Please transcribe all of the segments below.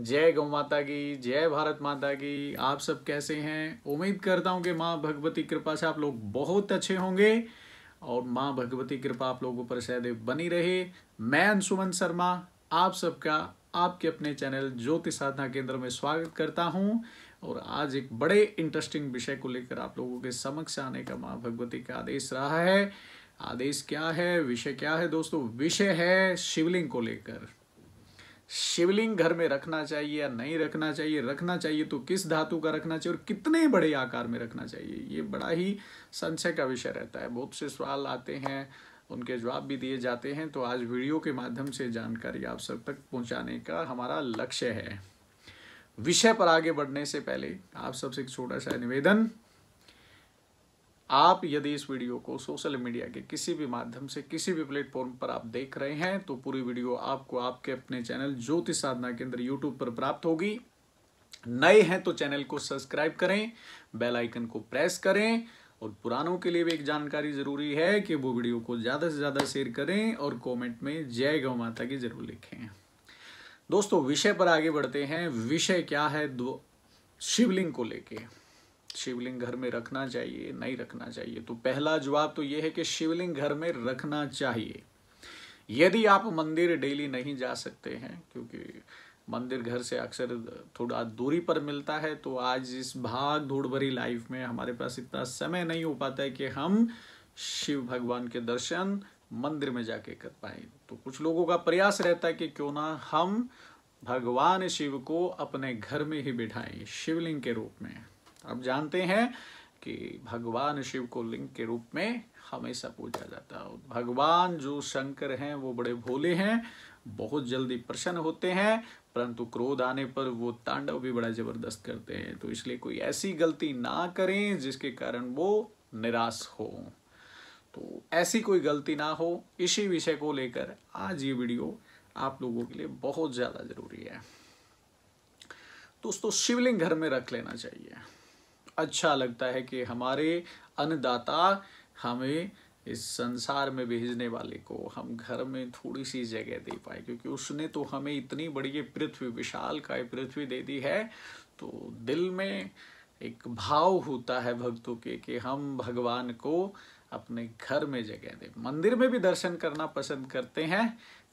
जय गौ माता की जय भारत माता की आप सब कैसे हैं उम्मीद करता हूं कि माँ भगवती कृपा से आप लोग बहुत अच्छे होंगे और माँ भगवती कृपा आप लोगों पर सहदेव बनी रहे मैं अंशुमन शर्मा आप सबका आपके अपने चैनल ज्योति साधना केंद्र में स्वागत करता हूँ और आज एक बड़े इंटरेस्टिंग विषय को लेकर आप लोगों के समक्ष आने का माँ भगवती का आदेश रहा है आदेश क्या है विषय क्या है दोस्तों विषय है शिवलिंग को लेकर शिवलिंग घर में रखना चाहिए या नहीं रखना चाहिए रखना चाहिए तो किस धातु का रखना चाहिए और कितने बड़े आकार में रखना चाहिए ये बड़ा ही संशय का विषय रहता है बहुत से सवाल आते हैं उनके जवाब भी दिए जाते हैं तो आज वीडियो के माध्यम से जानकारी आप सब तक पहुंचाने का हमारा लक्ष्य है विषय पर आगे बढ़ने से पहले आप सबसे एक छोटा सा निवेदन आप यदि इस वीडियो को सोशल मीडिया के किसी भी माध्यम से किसी भी प्लेटफॉर्म पर आप देख रहे हैं तो पूरी वीडियो आपको आपके अपने चैनल ज्योतिष साधना केंद्र यूट्यूब पर प्राप्त होगी नए हैं तो चैनल को सब्सक्राइब करें बेल आइकन को प्रेस करें और पुरानों के लिए भी एक जानकारी जरूरी है कि वो वीडियो को ज़्यादा से ज़्यादा शेयर करें और कमेंट में जय गौ माता की जरूर लिखें दोस्तों विषय पर आगे बढ़ते हैं विषय क्या है शिवलिंग को लेके शिवलिंग घर में रखना चाहिए नहीं रखना चाहिए तो पहला जवाब तो यह है कि शिवलिंग घर में रखना चाहिए यदि आप मंदिर डेली नहीं जा सकते हैं क्योंकि मंदिर घर से अक्सर थोड़ा दूरी पर मिलता है तो आज इस भाग दौड़ भरी लाइफ में हमारे पास इतना समय नहीं हो पाता है कि हम शिव भगवान के दर्शन मंदिर में जाके कर पाए तो कुछ लोगों का प्रयास रहता है कि क्यों ना हम भगवान शिव को अपने घर में ही बिठाएं शिवलिंग के रूप में आप जानते हैं कि भगवान शिव को लिंग के रूप में हमेशा पूजा जाता है भगवान जो शंकर हैं वो बड़े भोले हैं बहुत जल्दी प्रसन्न होते हैं परंतु क्रोध आने पर वो तांडव भी बड़ा जबरदस्त करते हैं तो इसलिए कोई ऐसी गलती ना करें जिसके कारण वो निराश हो तो ऐसी कोई गलती ना हो इसी विषय को लेकर आज ये वीडियो आप लोगों के लिए बहुत ज़्यादा ज़रूरी है दोस्तों शिवलिंग घर में रख लेना चाहिए अच्छा लगता है कि हमारे अन्नदाता हमें इस संसार में भेजने वाले को हम घर में थोड़ी सी जगह दे पाए क्योंकि उसने तो हमें इतनी बड़ी पृथ्वी विशाल का पृथ्वी दे दी है तो दिल में एक भाव होता है भक्तों के कि हम भगवान को अपने घर में जगह दें मंदिर में भी दर्शन करना पसंद करते हैं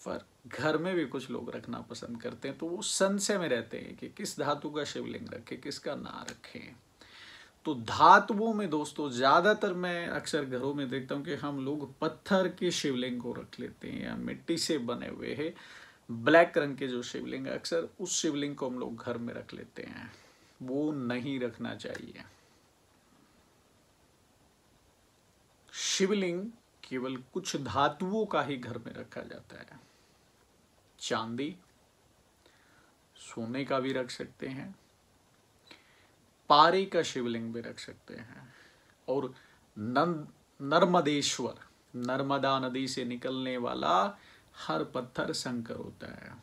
पर घर में भी कुछ लोग रखना पसंद करते हैं तो वो संशय में रहते हैं कि किस धातु का शिवलिंग रखें किसका ना रखें तो धातुओं में दोस्तों ज़्यादातर मैं अक्सर घरों में देखता हूं कि हम लोग पत्थर के शिवलिंग को रख लेते हैं या मिट्टी से बने हुए है ब्लैक रंग के जो शिवलिंग है अक्सर उस शिवलिंग को हम लोग घर में रख लेते हैं वो नहीं रखना चाहिए शिवलिंग केवल कुछ धातुओं का ही घर में रखा जाता है चांदी सोने का भी रख सकते हैं पारी का शिवलिंग भी रख सकते हैं और नंद नर्मदेश्वर नर्मदा नदी से निकलने वाला हर पत्थर शंकर होता है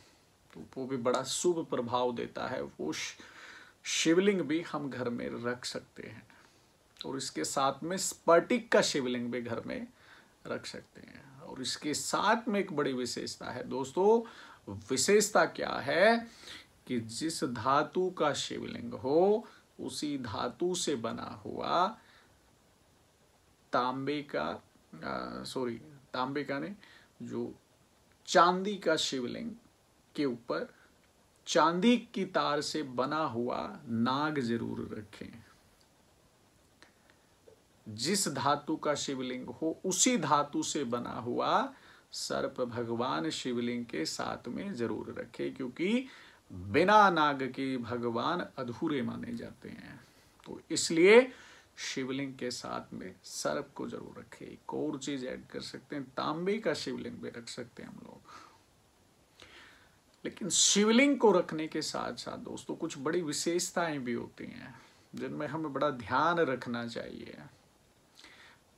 तो वो भी बड़ा शुभ प्रभाव देता है वो शिवलिंग भी हम घर में रख सकते हैं और इसके साथ में स्पर्टिक का शिवलिंग भी घर में रख सकते हैं और इसके साथ में एक बड़ी विशेषता है दोस्तों विशेषता क्या है कि जिस धातु का शिवलिंग हो उसी धातु से बना हुआ तांबे का सॉरी तांबे का ने जो चांदी का शिवलिंग के ऊपर चांदी की तार से बना हुआ नाग जरूर रखें जिस धातु का शिवलिंग हो उसी धातु से बना हुआ सर्प भगवान शिवलिंग के साथ में जरूर रखे क्योंकि बिना नाग के भगवान अधूरे माने जाते हैं तो इसलिए शिवलिंग के साथ में सर्प को जरूर रखें एक और चीज ऐड कर सकते हैं तांबे का शिवलिंग भी रख सकते हैं हम लोग लेकिन शिवलिंग को रखने के साथ साथ दोस्तों कुछ बड़ी विशेषताएं भी होती हैं जिनमें हमें बड़ा ध्यान रखना चाहिए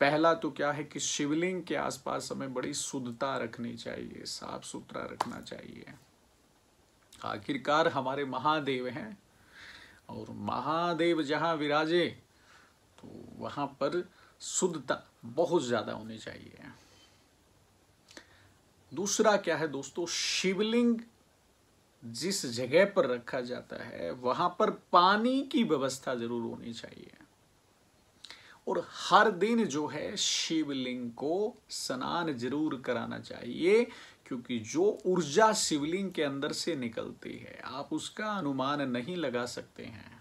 पहला तो क्या है कि शिवलिंग के आसपास हमें बड़ी शुद्धता रखनी चाहिए साफ सुथरा रखना चाहिए आखिरकार हमारे महादेव हैं और महादेव जहाँ विराजे तो वहाँ पर शुद्धता बहुत ज़्यादा होनी चाहिए दूसरा क्या है दोस्तों शिवलिंग जिस जगह पर रखा जाता है वहाँ पर पानी की व्यवस्था जरूर होनी चाहिए और हर दिन जो है शिवलिंग को स्नान जरूर कराना चाहिए क्योंकि जो ऊर्जा शिवलिंग के अंदर से निकलती है आप उसका अनुमान नहीं लगा सकते हैं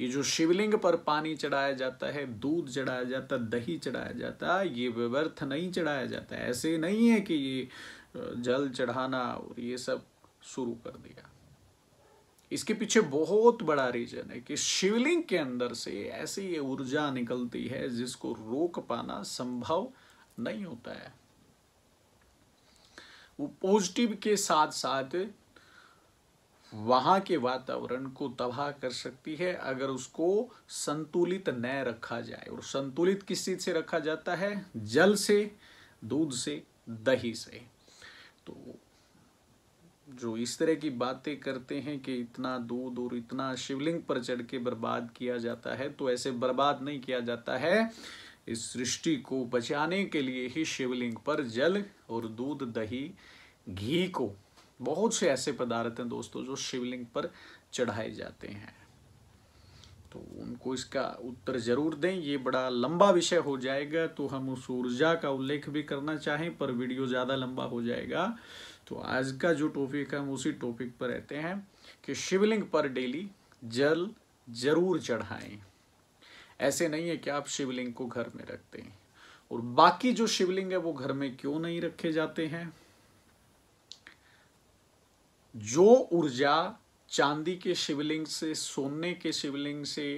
ये जो शिवलिंग पर पानी चढ़ाया जाता है दूध चढ़ाया जाता दही चढ़ाया जाता ये व्यवर्थ नहीं चढ़ाया जाता ऐसे नहीं है कि ये जल चढ़ाना और ये सब शुरू कर दिया इसके पीछे बहुत बड़ा रीजन है कि शिवलिंग के अंदर से ऐसी ये ऊर्जा निकलती है जिसको रोक पाना संभव नहीं होता है वो पॉजिटिव के साथ साथ वहां के वातावरण को तबाह कर सकती है अगर उसको संतुलित न रखा जाए और संतुलित किस चीज़ से रखा जाता है जल से दूध से दही से तो जो इस तरह की बातें करते हैं कि इतना दूध और इतना शिवलिंग पर चढ़ के बर्बाद किया जाता है तो ऐसे बर्बाद नहीं किया जाता है इस सृष्टि को बचाने के लिए ही शिवलिंग पर जल और दूध दही घी को बहुत से ऐसे पदार्थ हैं दोस्तों जो शिवलिंग पर चढ़ाए जाते हैं तो उनको इसका उत्तर जरूर दें ये बड़ा लंबा विषय हो जाएगा तो हम उस ऊर्जा का उल्लेख भी करना चाहें पर वीडियो ज़्यादा लंबा हो जाएगा तो आज का जो टॉपिक है हम उसी टॉपिक पर रहते हैं कि शिवलिंग पर डेली जल जरूर चढ़ाएं ऐसे नहीं है कि आप शिवलिंग को घर में रखते हैं और बाकी जो शिवलिंग है वो घर में क्यों नहीं रखे जाते हैं जो ऊर्जा चांदी के शिवलिंग से सोने के शिवलिंग से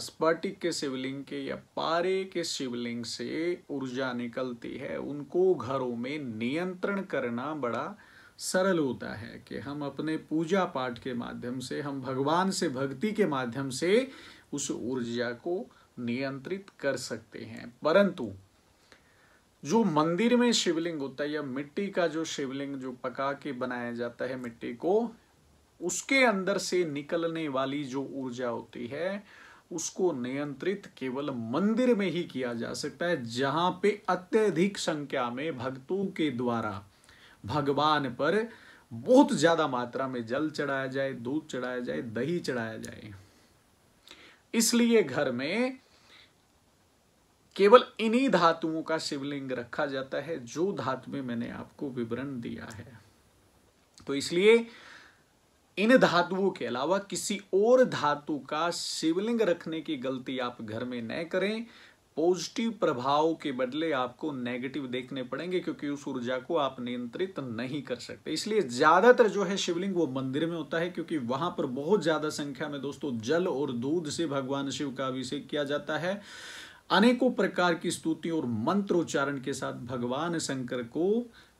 स्पर्टिक के शिवलिंग के या पारे के शिवलिंग से ऊर्जा निकलती है उनको घरों में नियंत्रण करना बड़ा सरल होता है कि हम अपने पूजा पाठ के माध्यम से हम भगवान से भक्ति के माध्यम से उस ऊर्जा को नियंत्रित कर सकते हैं परंतु जो मंदिर में शिवलिंग होता है या मिट्टी का जो शिवलिंग जो पका के बनाया जाता है मिट्टी को उसके अंदर से निकलने वाली जो ऊर्जा होती है उसको नियंत्रित केवल मंदिर में ही किया जा सकता है जहां पे अत्यधिक संख्या में भक्तों के द्वारा भगवान पर बहुत ज़्यादा मात्रा में जल चढ़ाया जाए दूध चढ़ाया जाए दही चढ़ाया जाए इसलिए घर में केवल इन्हीं धातुओं का शिवलिंग रखा जाता है जो धातु में मैंने आपको विवरण दिया है तो इसलिए इन धातुओं के अलावा किसी और धातु का शिवलिंग रखने की गलती आप घर में न करें पॉजिटिव प्रभाव के बदले आपको नेगेटिव देखने पड़ेंगे क्योंकि उस ऊर्जा को आप नियंत्रित नहीं कर सकते इसलिए ज़्यादातर जो है शिवलिंग वो मंदिर में होता है क्योंकि वहां पर बहुत ज़्यादा संख्या में दोस्तों जल और दूध से भगवान शिव का अभिषेक किया जाता है अनेकों प्रकार की स्तुति और मंत्रोच्चारण के साथ भगवान शंकर को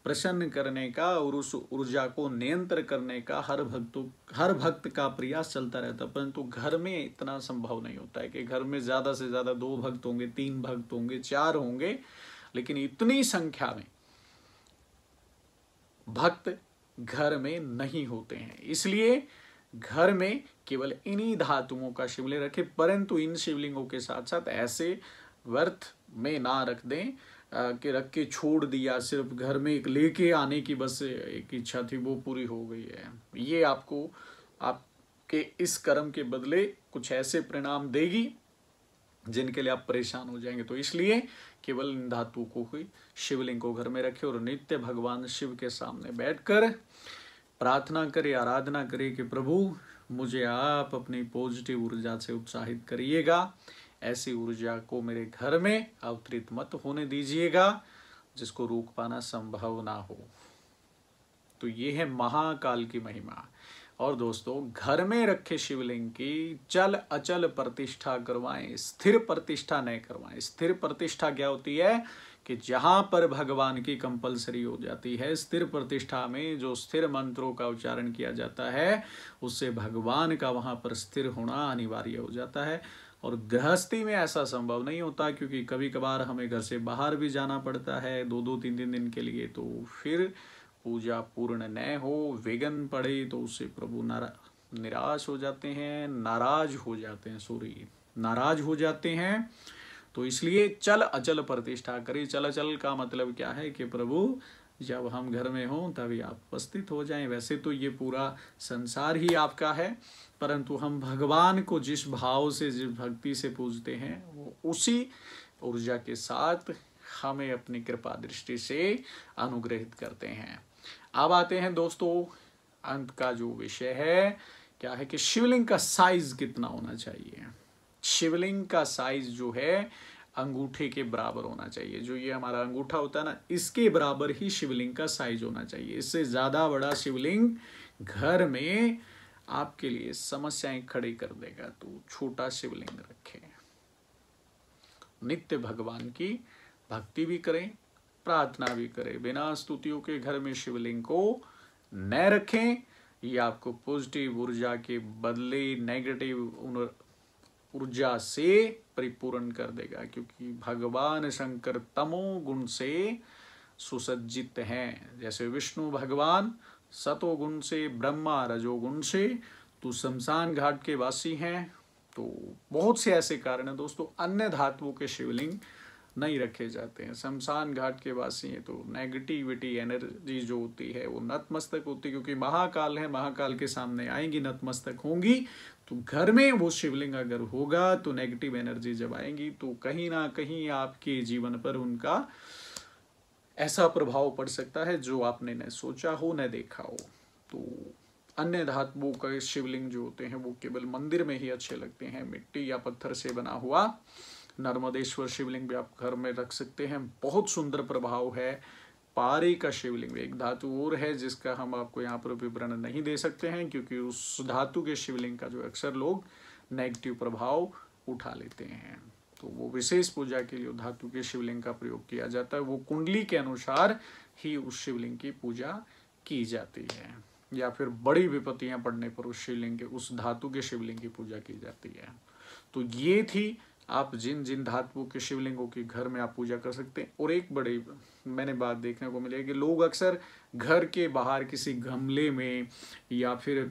प्रसन्न करने का और उस ऊर्जा को नियंत्र करने का हर भक्तों हर भक्त का प्रयास चलता रहता है परंतु घर में इतना संभव नहीं होता है कि घर में ज़्यादा से ज़्यादा दो भक्त होंगे तीन भक्त होंगे चार होंगे लेकिन इतनी संख्या में भक्त घर में नहीं होते हैं इसलिए घर में केवल इन्हीं धातुओं का शिवलिंग रखें परंतु इन शिवलिंगों के साथ साथ ऐसे वर्थ में ना रख दें के रख के छोड़ दिया सिर्फ घर में एक लेके आने की बस एक इच्छा थी वो पूरी हो गई है ये आपको आपके इस कर्म के बदले कुछ ऐसे परिणाम देगी जिनके लिए आप परेशान हो जाएंगे तो इसलिए केवल इन धातु को ही शिवलिंग को घर में रखे और नित्य भगवान शिव के सामने बैठकर प्रार्थना करे आराधना करे कि प्रभु मुझे आप अपनी पॉजिटिव ऊर्जा से उत्साहित करिएगा ऐसी ऊर्जा को मेरे घर में अवतरित मत होने दीजिएगा जिसको रोक पाना संभव ना हो तो ये है महाकाल की महिमा और दोस्तों घर में रखे शिवलिंग की चल अचल प्रतिष्ठा करवाएं स्थिर प्रतिष्ठा नहीं करवाएं स्थिर प्रतिष्ठा क्या होती है कि जहां पर भगवान की कंपलसरी हो जाती है स्थिर प्रतिष्ठा में जो स्थिर मंत्रों का उच्चारण किया जाता है उससे भगवान का वहां पर स्थिर होना अनिवार्य हो जाता है और गृहस्थी में ऐसा संभव नहीं होता क्योंकि कभी कभार हमें घर से बाहर भी जाना पड़ता है दो दो तीन तीन दिन के लिए तो फिर पूजा पूर्ण न हो विघन पड़े तो उससे प्रभु नारा निराश हो जाते हैं नाराज हो जाते हैं सॉरी नाराज हो जाते हैं तो इसलिए चल अचल प्रतिष्ठा करें चल अचल का मतलब क्या है कि प्रभु जब हम घर में हों तभी आप उपस्थित हो जाएं वैसे तो ये पूरा संसार ही आपका है परंतु हम भगवान को जिस भाव से जिस भक्ति से पूजते हैं वो उसी ऊर्जा के साथ हमें अपनी कृपा दृष्टि से अनुग्रहित करते हैं अब आते हैं दोस्तों अंत का जो विषय है क्या है कि शिवलिंग का साइज कितना होना चाहिए शिवलिंग का साइज जो है अंगूठे के बराबर होना चाहिए जो ये हमारा अंगूठा होता है ना इसके बराबर ही शिवलिंग का साइज होना चाहिए इससे ज़्यादा बड़ा शिवलिंग घर में आपके लिए समस्याएं खड़ी कर देगा तो छोटा शिवलिंग रखें नित्य भगवान की भक्ति भी करें प्रार्थना भी करें बिना स्तुतियों के घर में शिवलिंग को न रखें ये आपको पॉजिटिव ऊर्जा के बदले नेगेटिव ऊर्जा से परिपूर्ण कर देगा क्योंकि भगवान शंकर तमो गुण से सुसज्जित हैं जैसे विष्णु भगवान सतोगुण से ब्रह्मा रजोगुण से तो शमशान घाट के वासी हैं तो बहुत से ऐसे कारण हैं दोस्तों अन्य धातुओं के शिवलिंग नहीं रखे जाते हैं शमशान घाट के वासी हैं तो नेगेटिविटी एनर्जी जो होती है वो नतमस्तक होती है क्योंकि महाकाल है महाकाल के सामने आएंगी नतमस्तक होंगी तो घर में वो शिवलिंग अगर होगा तो नेगेटिव एनर्जी जब आएंगी तो कहीं ना कहीं आपके जीवन पर उनका ऐसा प्रभाव पड़ सकता है जो आपने न सोचा हो न देखा हो तो अन्य धातुओं का शिवलिंग जो होते हैं वो केवल मंदिर में ही अच्छे लगते हैं मिट्टी या पत्थर से बना हुआ नर्मदेश्वर शिवलिंग भी आप घर में रख सकते हैं बहुत सुंदर प्रभाव है पारे का शिवलिंग एक धातु और है जिसका हम आपको यहाँ पर विवरण नहीं दे सकते हैं क्योंकि उस धातु के शिवलिंग का जो अक्सर लोग नेगेटिव प्रभाव उठा लेते हैं तो वो विशेष पूजा के लिए धातु के शिवलिंग का प्रयोग किया जाता है वो कुंडली के अनुसार ही उस शिवलिंग की पूजा की जाती है या फिर बड़ी विपत्तियां पड़ने पर उस शिवलिंग के उस धातु के शिवलिंग की पूजा की जाती है तो ये थी आप जिन जिन धातुओं के शिवलिंगों की घर में आप पूजा कर सकते हैं और एक बड़ी मैंने बात देखने को मिली है कि लोग अक्सर घर के बाहर किसी गमले में या फिर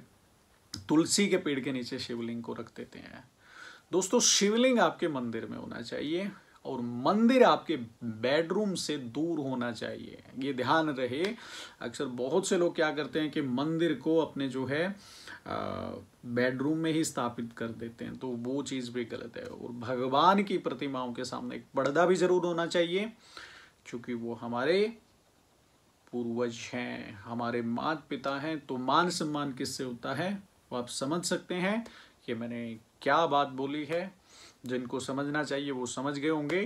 तुलसी के पेड़ के नीचे शिवलिंग को रख देते हैं दोस्तों शिवलिंग आपके मंदिर में होना चाहिए और मंदिर आपके बेडरूम से दूर होना चाहिए ये ध्यान रहे अक्सर बहुत से लोग क्या करते हैं कि मंदिर को अपने जो है बेडरूम में ही स्थापित कर देते हैं तो वो चीज़ भी गलत है और भगवान की प्रतिमाओं के सामने एक पर्दा भी ज़रूर होना चाहिए क्योंकि वो हमारे पूर्वज हैं हमारे माता पिता हैं तो मान सम्मान किससे होता है वो आप समझ सकते हैं कि मैंने क्या बात बोली है जिनको समझना चाहिए वो समझ गए होंगे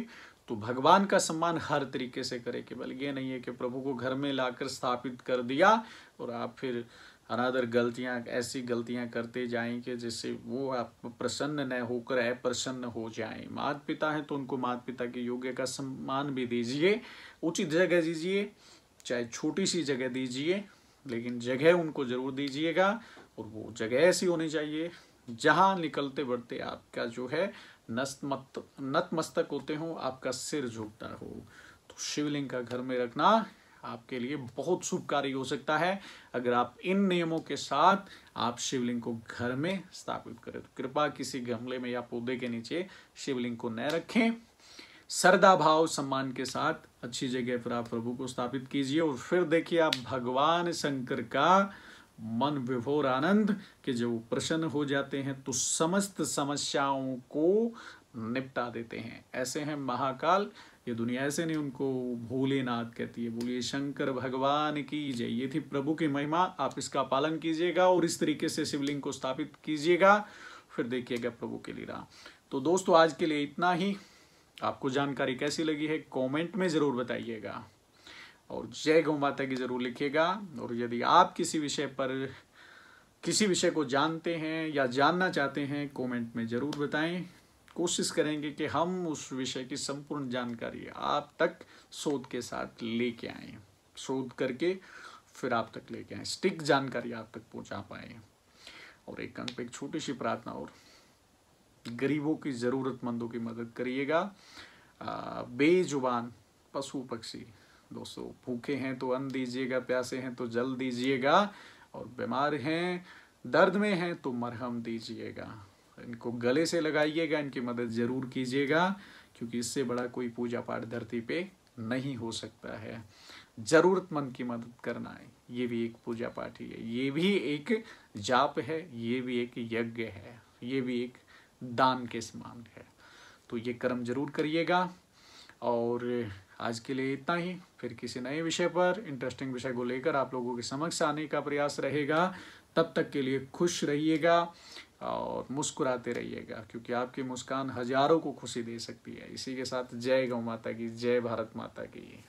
तो भगवान का सम्मान हर तरीके से करे केवल ये नहीं है कि प्रभु को घर में लाकर स्थापित कर दिया और आप फिर अनादर गलतियां ऐसी गलतियां करते जाएंगे कि जिससे वो आप प्रसन्न न होकर अप्रसन्न हो जाए माता पिता हैं तो उनको माता पिता के योग्य का सम्मान भी दीजिए उचित जगह दीजिए चाहे छोटी सी जगह दीजिए लेकिन जगह उनको ज़रूर दीजिएगा और वो जगह ऐसी होनी चाहिए जहाँ निकलते बढ़ते आपका जो है नतमत नतमस्तक होते हो आपका सिर झुकता हो तो शिवलिंग का घर में रखना आपके लिए बहुत शुभकारी हो सकता है अगर आप इन नियमों के साथ आप शिवलिंग को घर में स्थापित करें तो कृपा किसी गमले में या पौधे के नीचे शिवलिंग को न रखें सरदा भाव सम्मान के साथ अच्छी जगह पर आप प्रभु को स्थापित कीजिए और फिर देखिए आप भगवान शंकर का मन विभोर आनंद के जो प्रसन्न हो जाते हैं तो समस्त समस्याओं को निपटा देते हैं ऐसे हैं महाकाल ये दुनिया ऐसे नहीं उनको भोलेनाथ कहती है बोलिए शंकर भगवान की जय ये थी प्रभु की महिमा आप इसका पालन कीजिएगा और इस तरीके से शिवलिंग को स्थापित कीजिएगा फिर देखिएगा प्रभु के लिए तो दोस्तों आज के लिए इतना ही आपको जानकारी कैसी लगी है कमेंट में ज़रूर बताइएगा और जय गौ माता की जरूर लिखिएगा और यदि आप किसी विषय पर किसी विषय को जानते हैं या जानना चाहते हैं कमेंट में ज़रूर बताएं कोशिश करेंगे कि हम उस विषय की संपूर्ण जानकारी आप तक शोध के साथ लेके आए शोध करके फिर आप तक लेके आए स्टिक जानकारी आप तक पहुंचा पाए और एक अंक एक छोटी सी प्रार्थना और गरीबों की ज़रूरतमंदों की मदद करिएगा बेजुबान पशु पक्षी दोस्तों भूखे हैं तो अन्न दीजिएगा प्यासे हैं तो जल दीजिएगा और बीमार हैं दर्द में हैं तो मरहम दीजिएगा इनको गले से लगाइएगा इनकी मदद ज़रूर कीजिएगा क्योंकि इससे बड़ा कोई पूजा पाठ धरती पे नहीं हो सकता है ज़रूरतमंद की मदद करना है ये भी एक पूजा पाठ ही है ये भी एक जाप है ये भी एक यज्ञ है ये भी एक दान के समान है तो ये कर्म जरूर करिएगा और आज के लिए इतना ही फिर किसी नए विषय पर इंटरेस्टिंग विषय को लेकर आप लोगों के समक्ष आने का प्रयास रहेगा तब तक के लिए खुश रहिएगा और मुस्कुराते रहिएगा क्योंकि आपकी मुस्कान हजारों को खुशी दे सकती है इसी के साथ जय गौ माता की जय भारत माता की